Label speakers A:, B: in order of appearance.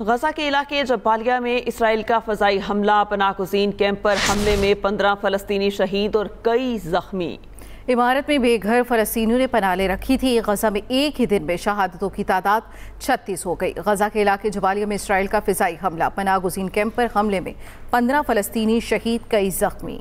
A: गजा के इलाके जब्बालिया में इसराइल का फजाई हमला पनाकुजीन कैंप पर हमले में पंद्रह फलस्तनी शहीद और कई जख्मी
B: इमारत में बेघर फलस्तियों ने पनाले रखी थी गजा में एक ही दिन में शहादतों की तादाद छत्तीस हो गई गजा के इलाके जबालिया में इसराइल का फिजाई हमला पनागुजीन कैंप पर हमले में पंद्रह फलस्तनी शहीद कई जख्मी